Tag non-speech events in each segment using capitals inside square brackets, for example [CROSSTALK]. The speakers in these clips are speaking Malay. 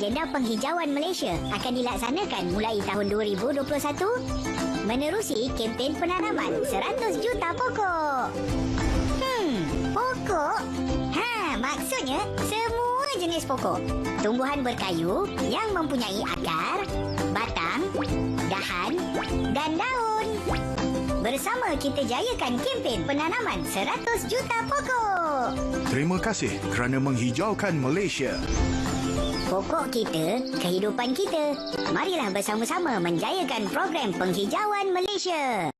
agenda penghijauan Malaysia akan dilaksanakan mulai tahun 2021 menerusi kempen penanaman 100 juta pokok. Hmm, pokok? Ha, maksudnya semua jenis pokok. Tumbuhan berkayu yang mempunyai akar, batang, dahan dan daun. Bersama kita jayakan kempen penanaman 100 juta pokok. Terima kasih kerana menghijaukan Malaysia pokok kita, kehidupan kita. Marilah bersama-sama menjayakan program penghijauan Malaysia.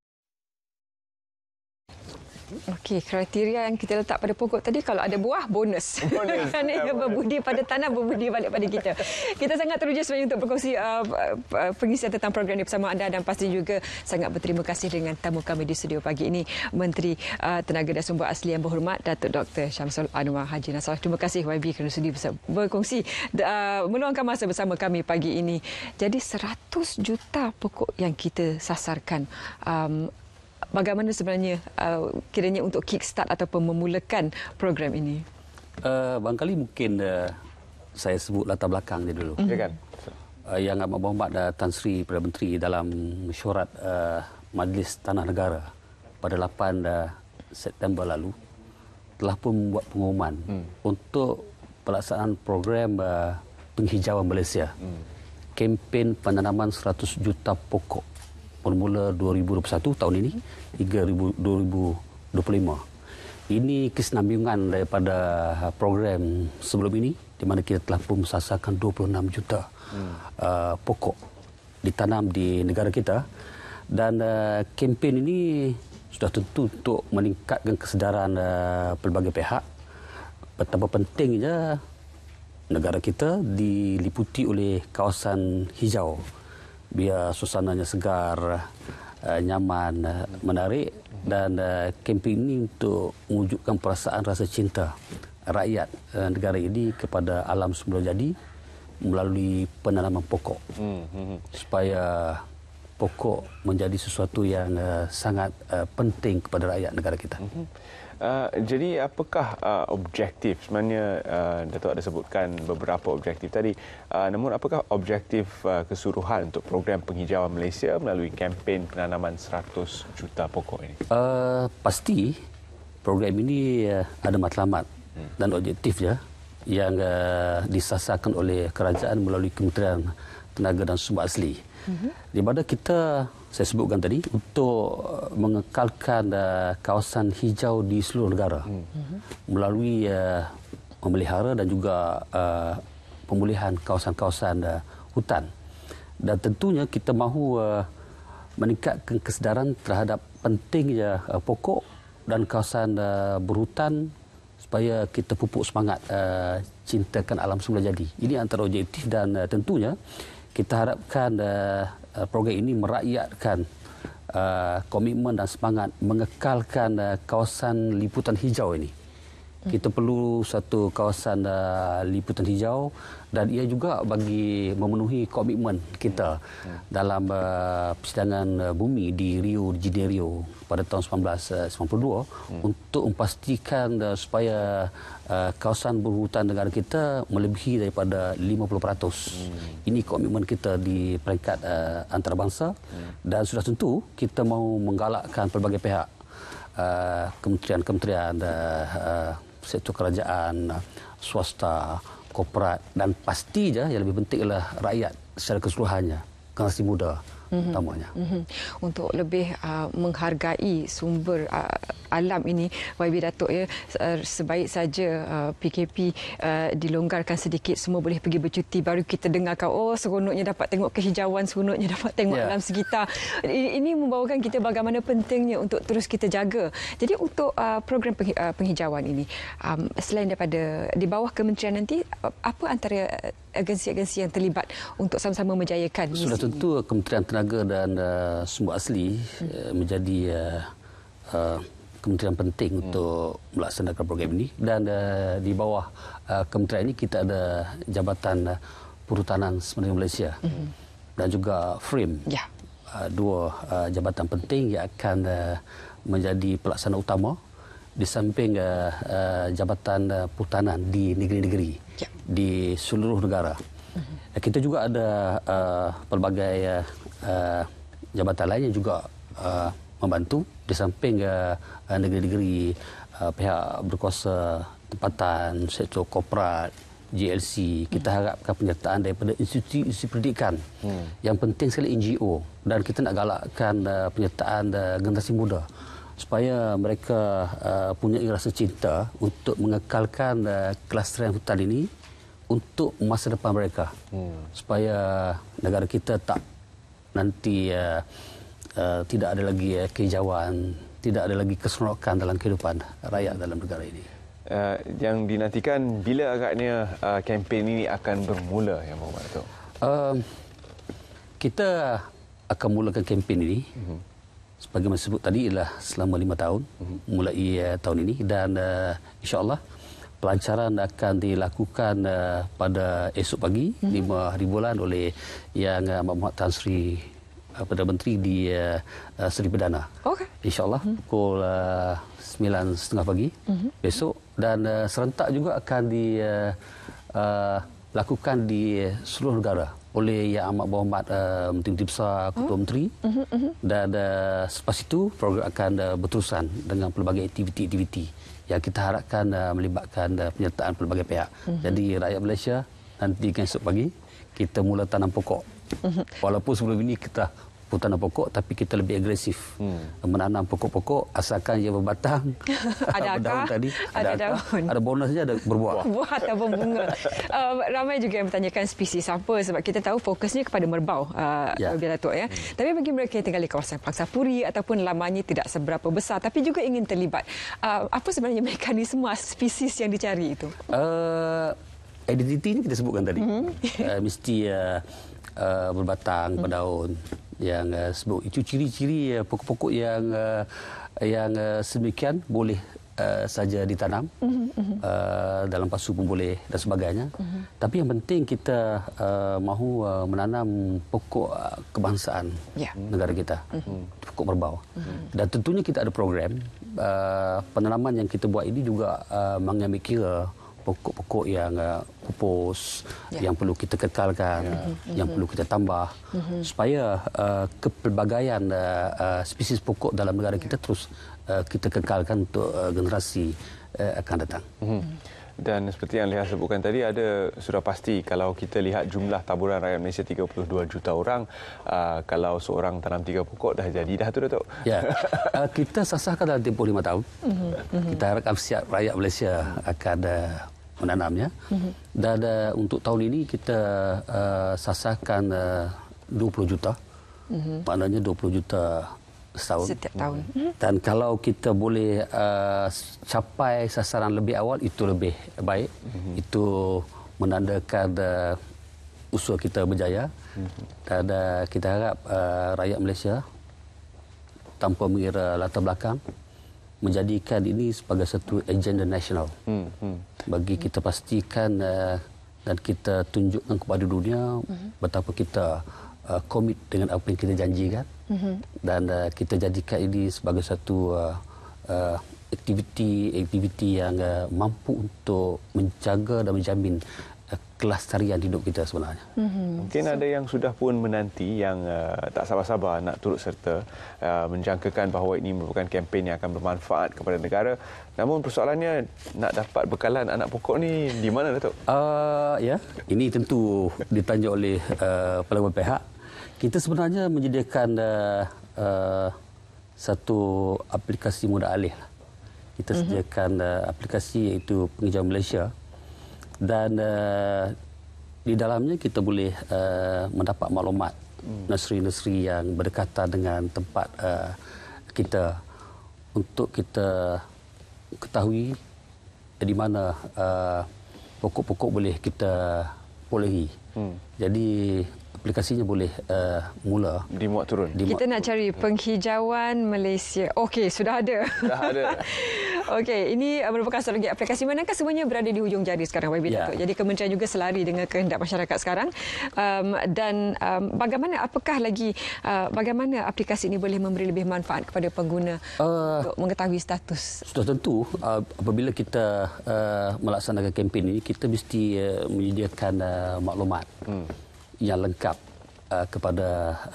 Okey, kriteria yang kita letak pada pokok tadi kalau ada buah bonus. [LAUGHS] Bonus. [LAUGHS] Kerana ia berbudi pada tanah berbudi balik pada kita. Kita sangat teruja sebenarnya untuk berkongsi uh, uh, uh pengisian tentang program ini bersama anda dan pasti juga sangat berterima kasih dengan tamu kami di studio pagi ini Menteri uh, Tenaga dan Sumber Asli yang berhormat Datuk Dr. Syamsul Anwar Haji Nasar. Terima kasih YB kerana sudi berkongsi uh, meluangkan masa bersama kami pagi ini. Jadi 100 juta pokok yang kita sasarkan um, bagaimana sebenarnya uh, kiranya untuk kickstart atau memulakan program ini? Uh, Bangkali mungkin uh, saya sebut latar belakang dia dulu. Ya kan? Uh, yang Amat Muhammad uh, Tan Sri Perdana Menteri dalam mesyuarat uh, Majlis Tanah Negara pada 8 uh, September lalu telah pun membuat pengumuman hmm. untuk pelaksanaan program uh, penghijauan Malaysia. Hmm. Kempen penanaman 100 juta pokok bermula 2021 tahun ini hingga 2025. Ini kesinambungan daripada program sebelum ini di mana kita telah pun sasarkan 26 juta hmm. uh, pokok ditanam di negara kita dan uh, kempen ini sudah tentu untuk meningkatkan kesedaran uh, pelbagai pihak betapa pentingnya negara kita diliputi oleh kawasan hijau biar suasananya segar, uh, nyaman, uh, menarik dan uh, kempen ini untuk mewujudkan perasaan rasa cinta rakyat uh, negara ini kepada alam semula jadi melalui penanaman pokok. Hmm, hmm, hmm. Supaya pokok menjadi sesuatu yang uh, sangat uh, penting kepada rakyat negara kita. Mhm. Uh, jadi apakah uh, objektif sebenarnya uh, Datuk ada sebutkan beberapa objektif tadi uh, namun apakah objektif uh, keseluruhan untuk program penghijauan Malaysia melalui kempen penanaman 100 juta pokok ini? Uh, pasti program ini uh, ada matlamat hmm. dan ya yang uh, disasarkan oleh kerajaan melalui Kementerian Tenaga dan Sumber Asli. Hmm. -hmm. Di mana kita, saya sebutkan tadi, untuk uh, mengekalkan uh, kawasan hijau di seluruh negara mm -hmm. melalui uh, memelihara dan juga uh, pemulihan kawasan-kawasan uh, hutan. Dan tentunya kita mahu uh, meningkatkan kesedaran terhadap pentingnya uh, pokok dan kawasan uh, berhutan supaya kita pupuk semangat uh, cintakan alam semula jadi. Ini antara objektif dan uh, tentunya kita harapkan uh, program ini merakyatkan uh, komitmen dan semangat mengekalkan uh, kawasan liputan hijau ini. Hmm. kita perlu satu kawasan uh, liputan hijau dan ia juga bagi memenuhi komitmen kita hmm. Hmm. dalam uh, persidangan uh, bumi di Rio de Janeiro pada tahun 1992 uh, untuk memastikan uh, supaya uh, kawasan berhutan negara kita melebihi daripada 50%. Ini komitmen kita di peringkat uh, antarabangsa dan sudah tentu kita mahu menggalakkan pelbagai pihak uh, kementerian-kementerian uh, uh, satu kerajaan swasta korporat dan pasti pastinya yang lebih penting ialah rakyat secara keseluruhannya generasi muda mm-hmm. utamanya. Mm-hmm. Untuk lebih uh, menghargai sumber uh, alam ini, YB Datuk ya, sebaik saja uh, PKP uh, dilonggarkan sedikit, semua boleh pergi bercuti baru kita dengarkan oh seronoknya dapat tengok kehijauan, seronoknya dapat tengok yeah. alam sekitar. Ini membawakan kita bagaimana pentingnya untuk terus kita jaga. Jadi untuk uh, program penghi- uh, penghijauan ini, um, selain daripada di bawah kementerian nanti uh, apa antara agensi-agensi yang terlibat untuk sama-sama menjayakan misi Sudah tentu ini. Kementerian Tenaga dan uh, Sumber Asli hmm. uh, menjadi uh, uh, kementerian penting hmm. untuk melaksanakan program ini dan uh, di bawah uh, kementerian ini kita ada Jabatan uh, Perhutanan Semenanjung Malaysia hmm. dan juga FRIM. Ya. Uh, dua uh, jabatan penting yang akan uh, menjadi pelaksana utama di samping uh, uh, jabatan uh, eh, pertahanan di negeri-negeri ya. di seluruh negara. Uh mhm. -huh. Kita juga ada uh, pelbagai uh, jabatan lain yang juga uh, membantu di samping negeri-negeri uh, uh, pihak berkuasa tempatan sektor korporat GLC kita mhm. harapkan penyertaan daripada institusi-institusi pendidikan. Hmm. Yang penting sekali NGO dan kita nak galakkan uh, penyertaan uh, generasi muda supaya mereka uh, punya rasa cinta untuk mengekalkan uh, kelestarian hutan ini untuk masa depan mereka. Hmm. Supaya negara kita tak nanti uh, uh, tidak ada lagi uh, kejauhan, tidak ada lagi keseronokan dalam kehidupan rakyat dalam negara ini. Uh, yang dinantikan bila agaknya uh, kempen ini akan bermula ya Muhammad tu. Uh, um, kita akan mulakan kempen ini. Uh-huh sebagai yang sebut tadi ialah selama lima tahun uh-huh. mulai uh, tahun ini dan uh, eh, Allah pelancaran akan dilakukan uh, pada esok pagi uh-huh. lima hari bulan oleh yang uh, eh, Amat Muhammad Tan Sri uh, Perdana Menteri di uh, uh, Seri Perdana. Okey. Insyaallah uh-huh. pukul uh, setengah pagi uh-huh. besok dan uh, serentak juga akan dilakukan uh, uh, di seluruh negara oleh Yang Amat Berhormat uh, Menteri-Menteri Besar Ketua hmm. Menteri uh dan uh, selepas itu program akan uh, berterusan dengan pelbagai aktiviti-aktiviti yang kita harapkan uh, melibatkan uh, penyertaan pelbagai pihak. uh Jadi rakyat Malaysia nanti kan esok pagi kita mula tanam pokok. Walaupun sebelum ini kita hutan dan pokok tapi kita lebih agresif hmm. menanam pokok-pokok asalkan ia berbatang [LAUGHS] ada [LAUGHS] daun tadi ada, ada daun ada bonusnya ada berbuah [LAUGHS] buah atau bunga um, ramai juga yang bertanyakan spesies apa sebab kita tahu fokusnya kepada merbau uh, ya. bila ya hmm. tapi bagi mereka yang tinggal di kawasan paksa puri ataupun lamanya tidak seberapa besar tapi juga ingin terlibat uh, apa sebenarnya mekanisme spesies yang dicari itu uh, identiti ini kita sebutkan tadi mm uh, mesti uh, uh, berbatang hmm. berdaun yang uh, sebut itu ciri-ciri uh, pokok-pokok yang uh, yang uh, semikian boleh uh, saja ditanam hmm, hmm, hmm. uh, dalam pasu pun boleh dan sebagainya uh-huh. tapi yang penting kita uh, mahu uh, menanam pokok uh, kebangsaan yeah. negara kita uh-huh. pokok merbau uh-huh. dan tentunya kita ada program uh, penanaman yang kita buat ini juga uh, mengambil kira pokok-pokok yang uh, pupus ya. yang perlu kita kekalkan ya. yang mhm. perlu kita tambah ya. supaya uh, kepelbagaian uh, uh, spesies pokok dalam negara ya. kita terus uh, kita kekalkan untuk uh, generasi uh, akan datang. Ya. Dan seperti yang Leah sebutkan tadi, ada sudah pasti kalau kita lihat jumlah taburan rakyat Malaysia 32 juta orang, uh, kalau seorang tanam tiga pokok dah jadi dah tu Datuk. Ya, yeah. uh, kita sasahkan dalam tempoh lima tahun. Mm-hmm. Kita harapkan siap rakyat Malaysia akan uh, menanamnya. Mhm. Dan uh, untuk tahun ini kita uh, sasarkan eh, uh, 20 juta. Mm-hmm. Maknanya 20 juta setahun. Setiap tahun. Mm-hmm. Dan kalau kita boleh uh, capai sasaran lebih awal itu lebih baik. Mm-hmm. Itu menandakan uh, usaha kita berjaya. Mm-hmm. Dan uh, kita harap uh, rakyat Malaysia tanpa mengira latar belakang menjadikan ini sebagai satu agenda nasional hmm, hmm. bagi kita pastikan uh, dan kita tunjukkan kepada dunia hmm. betapa kita uh, komit dengan apa yang kita janjikan hmm. dan uh, kita jadikan ini sebagai satu uh, uh, yang uh, mampu untuk menjaga dan menjamin Eh, kelas tarian hidup kita sebenarnya. Mhm. Mungkin ada yang sudah pun menanti yang uh, tak sabar-sabar nak turut serta uh, menjangkakan bahawa ini merupakan kempen yang akan bermanfaat kepada negara. Namun persoalannya nak dapat bekalan anak pokok ni di mana Datuk? Uh, ya, ini tentu ditanya oleh uh, pelbagai pihak. Kita sebenarnya menyediakan uh, uh, satu aplikasi mudah alih. Lah. Kita mhm. sediakan uh, aplikasi iaitu Pengejauhan Malaysia dan uh, di dalamnya kita boleh uh, mendapat maklumat hmm. nursery-nursery yang berdekatan dengan tempat uh, kita untuk kita ketahui di mana uh, pokok-pokok boleh kita polehi. Hmm. Jadi aplikasinya boleh uh, mula muat turun. Dimuat kita turun. nak cari penghijauan Malaysia. Okey, sudah ada. Sudah ada. [LAUGHS] Okey, ini uh, merupakan satu lagi aplikasi manakah semuanya berada di hujung jari sekarang YB ya. Datuk. Jadi kementerian juga selari dengan kehendak masyarakat sekarang. Um, dan um, bagaimana apakah lagi uh, bagaimana aplikasi ini boleh memberi lebih manfaat kepada pengguna uh, untuk mengetahui status? Sudah tentu uh, apabila kita uh, melaksanakan kempen ini kita mesti uh, menyediakan uh, maklumat hmm. yang lengkap uh, kepada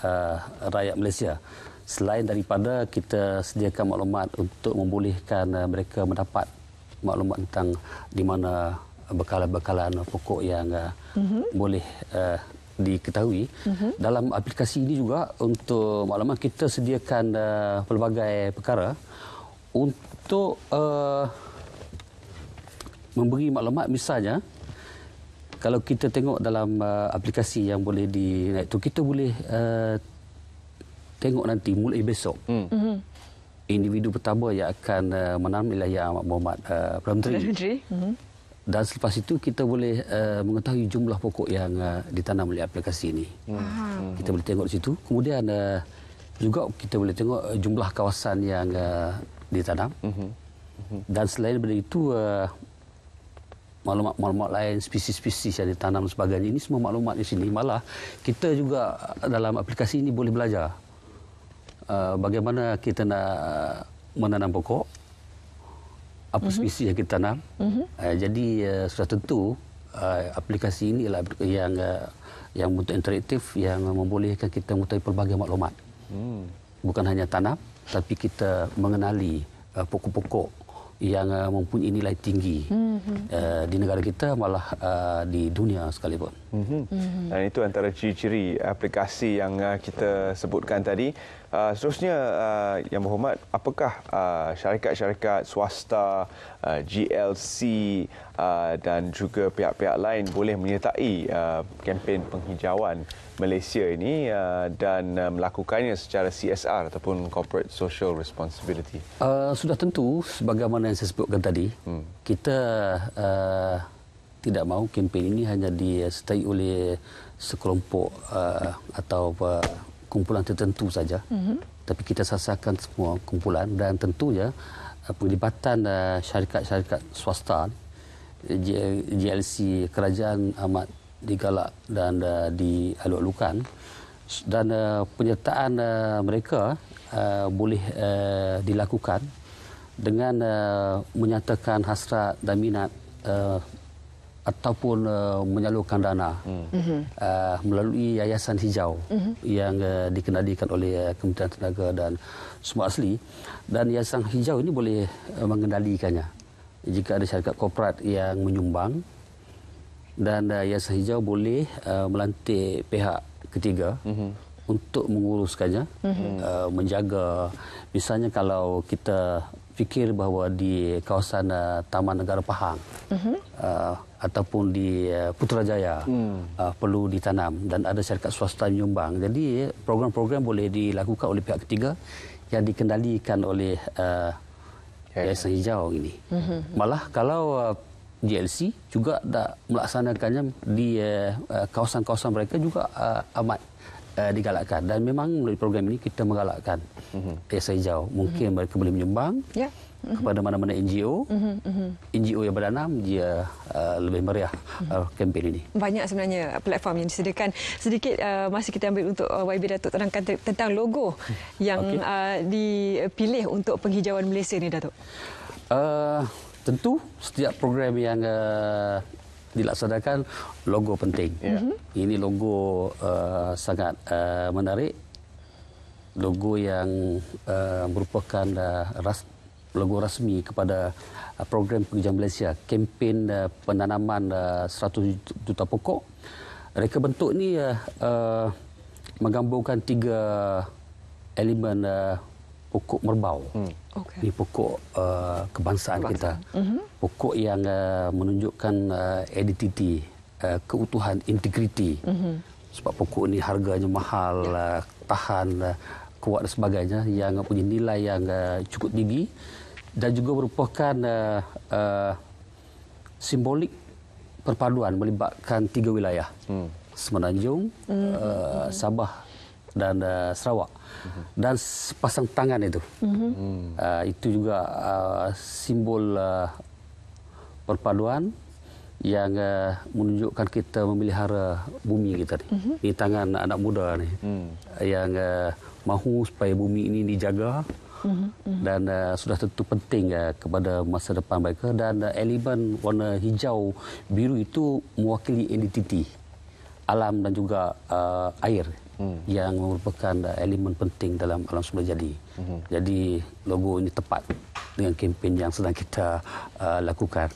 uh, rakyat Malaysia selain daripada kita sediakan maklumat untuk membolehkan eh, mereka mendapat maklumat tentang di mana bekalan-bekalan pokok yang mm-hmm. boleh uh, diketahui mm-hmm. dalam aplikasi ini juga untuk maklumat kita sediakan uh, pelbagai perkara untuk uh, memberi maklumat misalnya kalau kita tengok dalam uh, aplikasi yang boleh di naik tu kita boleh uh, tengok nanti mulai besok. Hmm. Mhm. Individu pertama yang akan uh, eh, menanam ialah Yang Amat Muhammad uh, eh, Perdana Menteri. Menteri. Hmm. Dan selepas itu kita boleh uh, mengetahui jumlah pokok yang uh, ditanam oleh aplikasi ini. Hmm. hmm. Kita boleh tengok di situ. Kemudian uh, juga kita boleh tengok jumlah kawasan yang uh, ditanam. Hmm. Dan selain daripada itu, uh, maklumat-maklumat lain, spesies-spesies yang ditanam dan sebagainya. Ini semua maklumat di sini. Malah kita juga dalam aplikasi ini boleh belajar. Eh, bagaimana kita nak menanam pokok, apa mm-hmm. spesies yang kita tanam. Mm-hmm. Uh, jadi uh, eh, sudah tentu uh, aplikasi ini adalah yang uh, yang untuk interaktif yang membolehkan kita mengetahui pelbagai maklumat. Mm. Bukan hanya tanam, tapi kita mengenali uh, pokok-pokok yang uh, mempunyai nilai tinggi mm-hmm. uh, di negara kita malah uh, di dunia sekalipun. Mm-hmm. Mm-hmm. Dan itu antara ciri-ciri aplikasi yang uh, kita sebutkan tadi. Uh, seterusnya uh, yang berhormat, apakah uh, syarikat-syarikat swasta, uh, GLC uh, dan juga pihak-pihak lain boleh menyertai uh, kempen penghijauan Malaysia ini uh, dan uh, melakukannya secara CSR ataupun Corporate Social Responsibility? Uh, sudah tentu sebagaimana yang saya sebutkan tadi, hmm. kita uh, tidak mahu kempen ini hanya disertai oleh sekelompok uh, atau uh, kumpulan tertentu saja. Mm-hmm. Tapi kita sasarkan semua kumpulan dan tentunya pelibatan eh, syarikat-syarikat swasta JLC kerajaan amat digalak dan eh, dialu-alukan dan eh, penyertaan mereka boleh dilakukan dengan menyatakan hasrat dan minat ataupun uh, menyalurkan dana hmm. mhm. uh, melalui yayasan hijau mhm. yang uh, dikendalikan oleh uh, Kementerian Tenaga dan Semua Asli dan yayasan hijau ini boleh uh, mengendalikannya jika ada syarikat korporat yang menyumbang dan uh, yayasan hijau boleh uh, melantik pihak ketiga uh-huh. untuk menguruskannya uh-huh. uh, menjaga misalnya kalau kita fikir bahawa di kawasan uh, Taman Negara Pahang uh-huh. uh, ataupun di eh, Putrajaya hmm. uh, perlu ditanam dan ada syarikat swasta menyumbang. Jadi eh, program-program boleh dilakukan oleh pihak ketiga yang dikendalikan oleh uh, Yayasan Hijau ini. Hmm. Malah kalau uh, juga tak melaksanakannya di kawasan-kawasan uh, mereka juga uh, amat uh, digalakkan dan memang melalui program ini kita menggalakkan mhm. desa mm-hmm. hijau mungkin mm-hmm. mereka boleh menyumbang yeah. mm-hmm. kepada mana-mana NGO mm-hmm. Mhm, NGO yang berdanam dia uh, lebih meriah uh, kempen ini banyak sebenarnya platform yang disediakan sedikit uh, masa kita ambil untuk YB Datuk terangkan tentang logo yang okay. uh, dipilih untuk penghijauan Malaysia ini Datuk uh, tentu setiap program yang uh, dilaksanakan logo penting. Yeah. Mhm. Ini logo uh, sangat uh, menarik. Logo yang uh, merupakan uh, ras, logo rasmi kepada uh, program Pekerja Malaysia, kempen uh, penanaman uh, 100 juta pokok. Reka bentuk ini uh, uh, menggambungkan tiga elemen uh, pokok merbau. Hmm. Okay. Ini pokok uh, kebangsaan, kebangsaan kita. Mm-hmm. Pokok yang uh, menunjukkan uh, identiti, uh, keutuhan, integriti. Mm-hmm. Sebab pokok ini harganya mahal, yeah. uh, tahan, uh, kuat dan sebagainya. Yang punya nilai yang uh, cukup tinggi. Dan juga merupakan uh, uh, simbolik perpaduan melibatkan tiga wilayah. Mm. Semenanjung, mm-hmm. uh, Sabah dan uh, Sarawak dan pasang tangan itu uh, itu juga uh, simbol uh, perpaduan yang uh, menunjukkan kita memelihara bumi kita ni. Uh-huh. Ni tangan anak muda ni. uh Yang uh, mahu supaya bumi ini dijaga. Uh-huh. Dan uh, sudah tentu penting uh, kepada masa depan mereka dan uh, elemen warna hijau biru itu mewakili identiti alam dan juga uh, air. uh hmm. yang merupakan uh, elemen penting dalam alam semula jadi. Hmm. Jadi logo ini tepat dengan kempen yang sedang kita uh, lakukan.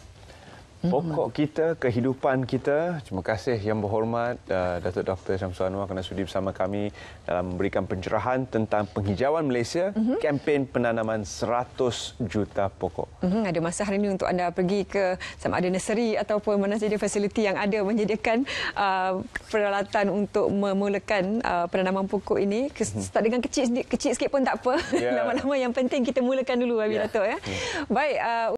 Hmm. Pokok kita, kehidupan kita. Terima kasih yang berhormat uh, Datuk Dr. Syamsul Anwar kerana sudi bersama kami dalam memberikan pencerahan tentang penghijauan Malaysia, uh-huh. kempen penanaman 100 juta pokok. Uh-huh. Ada masa hari ini untuk anda pergi ke sama ada nursery ataupun mana saja fasiliti yang ada menyediakan uh, peralatan untuk memulakan uh, penanaman pokok ini. Mhm. tak dengan kecil, kecil sikit pun tak apa. Yeah. [LAUGHS] nama lama yang penting kita mulakan dulu, Abi yeah. Datuk. Ya. Yeah. Baik. Uh,